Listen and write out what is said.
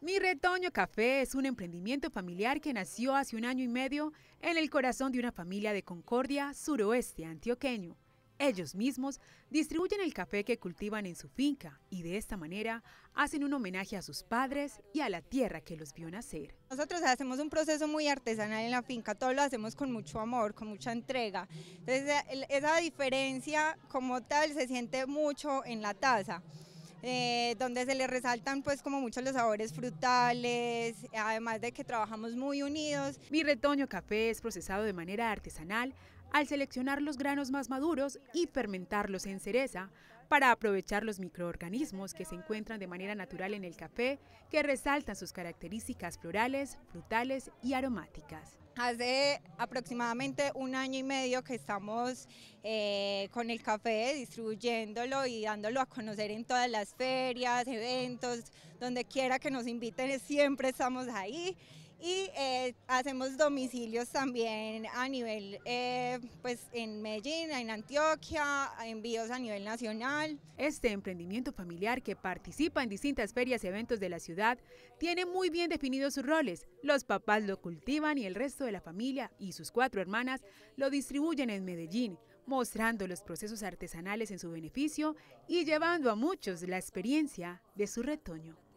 Mi Retoño Café es un emprendimiento familiar que nació hace un año y medio en el corazón de una familia de Concordia, suroeste antioqueño. Ellos mismos distribuyen el café que cultivan en su finca y de esta manera hacen un homenaje a sus padres y a la tierra que los vio nacer. Nosotros hacemos un proceso muy artesanal en la finca, todo lo hacemos con mucho amor, con mucha entrega. Entonces esa diferencia como tal se siente mucho en la taza. Eh, donde se le resaltan pues como muchos los sabores frutales, además de que trabajamos muy unidos. Mi retoño café es procesado de manera artesanal al seleccionar los granos más maduros y fermentarlos en cereza para aprovechar los microorganismos que se encuentran de manera natural en el café que resaltan sus características florales, frutales y aromáticas. Hace aproximadamente un año y medio que estamos eh, con el café distribuyéndolo y dándolo a conocer en todas las ferias, eventos, donde quiera que nos inviten, siempre estamos ahí y eh, hacemos domicilios también a nivel, eh, pues en Medellín, en Antioquia, envíos a nivel nacional. Este emprendimiento familiar que participa en distintas ferias y eventos de la ciudad tiene muy bien definidos sus roles. Los papás lo cultivan y el resto de la familia y sus cuatro hermanas lo distribuyen en Medellín, mostrando los procesos artesanales en su beneficio y llevando a muchos la experiencia de su retoño.